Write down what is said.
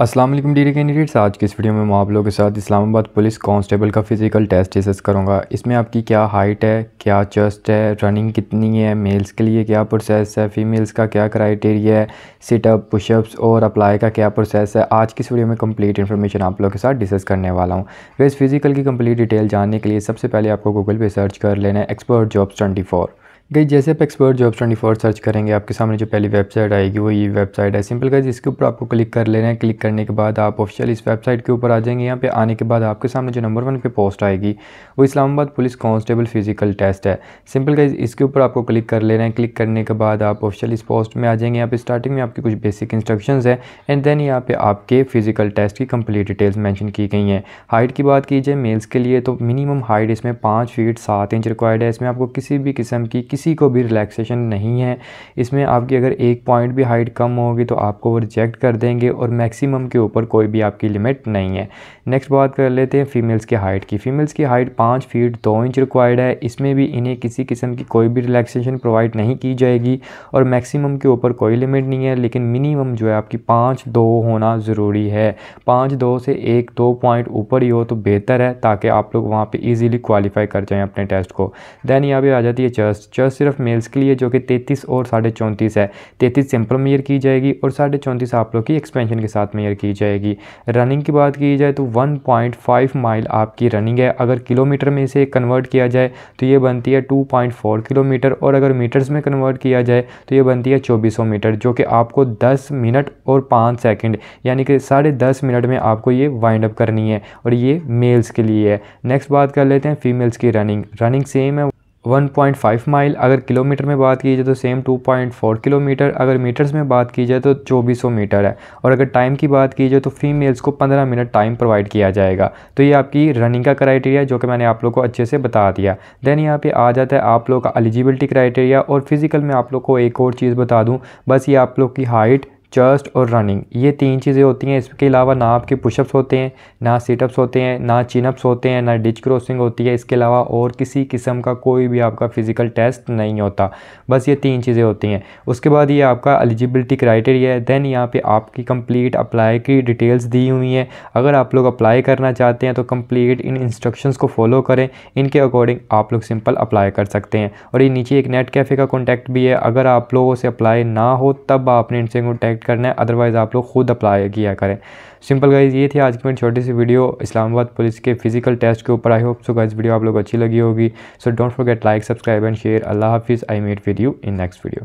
अस्सलाम वालेकुम D candidates आज की इस वीडियो में मैं आप लोगों के साथ इस्लामाबाद पुलिस कांस्टेबल का फिज़िकल टेस्ट डिस्कस करूंगा इसमें आपकी क्या हाइट है क्या चेस्ट है रनिंग कितनी है मेल्स के लिए क्या प्रोसेस है फीमेल्स का क्या क्राइटेरिया है सिटअप पुशअप्स और अप्लाई का क्या प्रोसेस है आज की इस वीडियो में कम्प्लीट इन्फॉर्मेशन आप लोगों के साथ डिस्कस करने वाला हूँ तो इस फिज़िकल की कम्प्लीट डिटेल जानने के लिए सबसे पहले आपको गूगल पर सर्च कर लेना है एक्सपर्ट जॉब्स ट्वेंटी गई जैसे आप expert jobs twenty four search करेंगे आपके सामने जो पहली वेबसाइट आएगी वो ये वेबसाइट है सिंपल गाइज इसके ऊपर आपको क्लिक कर लेना है क्लिक करने के बाद आप ऑफिशियल इस वेबसाइट के ऊपर आ जाएंगे यहाँ पे आने के बाद आपके सामने जो नंबर वन पे पोस्ट आएगी वो Islamabad police constable physical test है सिंपल गाइज इसके ऊपर आपको क्लिक कर लेना है क्लिक करने के बाद आप ऑफिशियल इस पोस्ट में आ जाएंगे यहाँ पे स्टार्टिंग में आपके कुछ बेसिक इंस्ट्रक्शन है एंड देन यहाँ पे आपके फिजिकल टेस्ट की कंप्लीट डिटेल्स मैंशन की गई हैं हाइट की बात की जाए मेल्स के लिए तो मिनिमम हाइट इसमें पाँच फीट सात इंच रिक्वायर्ड है इसमें आपको किसी भी किस्म की किसी को भी रिलैक्सेशन नहीं है इसमें आपकी अगर एक पॉइंट भी हाइट कम होगी तो आपको वो रिजेक्ट कर देंगे और मैक्सिमम के ऊपर कोई भी आपकी लिमिट नहीं है नेक्स्ट बात कर लेते हैं फीमेल्स की हाइट की फीमेल्स की हाइट पाँच फीट दो इंच रिक्वायर्ड है इसमें भी इन्हें किसी किस्म की कोई भी रिलैक्सेशन प्रोवाइड नहीं की जाएगी और मैक्सिमम के ऊपर कोई लिमिट नहीं है लेकिन मिनिमम जो है आपकी पाँच दो होना ज़रूरी है पाँच दो से एक दो पॉइंट ऊपर ही हो तो बेहतर है ताकि आप लोग वहाँ पर ईजिली क्वालिफाई कर जाएँ अपने टेस्ट को दैन यहाँ पर आ जाती है चेस्ट और सिर्फ मेल्स के लिए जो कि तैतीस और साढ़े चौंतीस है तैतीस सिंपल मेयर की जाएगी और साढ़े चौंतीस आप लोग की एक्सपेंशन के साथ मेयर की जाएगी रनिंग की बात की जाए तो वन पॉइंट फाइव माइल आपकी रनिंग है अगर किलोमीटर में इसे कन्वर्ट किया जाए तो ये बनती है टू पॉइंट फोर किलोमीटर और अगर मीटर्स में कन्वर्ट किया जाए तो ये बनती है चौबीस सौ मीटर जो कि आपको दस मिनट और पाँच सेकेंड यानी कि साढ़े दस मिनट में आपको ये वाइंड अप करनी है और ये मेल्स के लिए है नेक्स्ट बात कर लेते हैं फीमेल्स की रनिंग रनिंग सेम है 1.5 माइल अगर किलोमीटर में बात की जाए तो सेम 2.4 किलोमीटर अगर मीटर्स में बात की जाए तो 2400 मीटर है और अगर टाइम की बात की जाए तो फीमेल्स को 15 मिनट टाइम प्रोवाइड किया जाएगा तो ये आपकी रनिंग का क्राइटेरिया जो कि मैंने आप लोग को अच्छे से बता दिया देन यहाँ पे आ जाता है आप लोग का एलिजिबिलिटी क्राइटेरिया और फिज़िकल में आप लोग को एक और चीज़ बता दूँ बस ये आप लोग की हाइट चर्स्ट और रनिंग ये तीन चीज़ें होती हैं इसके अलावा ना आपके पुशअप्स होते हैं ना सीटअप्स होते हैं ना चिनअप्स होते हैं ना डिच क्रॉसिंग होती है इसके अलावा और किसी किस्म का कोई भी आपका फ़िज़िकल टेस्ट नहीं होता बस ये तीन चीज़ें होती हैं उसके बाद ये आपका एलिजिबिलिटी क्राइटेरिया है दैन यहाँ पर आपकी कम्प्लीट अप्लाई की डिटेल्स दी हुई हैं अगर आप लोग अप्लाई करना चाहते हैं तो कम्प्लीट इन इंस्ट्रक्शन को फॉलो करें इनके अकॉर्डिंग आप लोग सिंपल अप्लाई कर सकते हैं और ये नीचे एक नेट कैफ़े का कॉन्टैक्ट भी है अगर आप लोगों से अप्लाई ना हो तब आपने इनसे कॉन्टैक्ट करना है अदरवाइज़ आप लोग खुद अप्लाई किया करें सिंपल गाइज ये थी आज की मेरी छोटी सी वीडियो इस्लामाबाद पुलिस के फिजिकल टेस्ट के ऊपर I hope so guys video आप लोग अच्छी लगी होगी so don't forget like subscribe and share अल्लाह हाफिज़ I meet with you in next video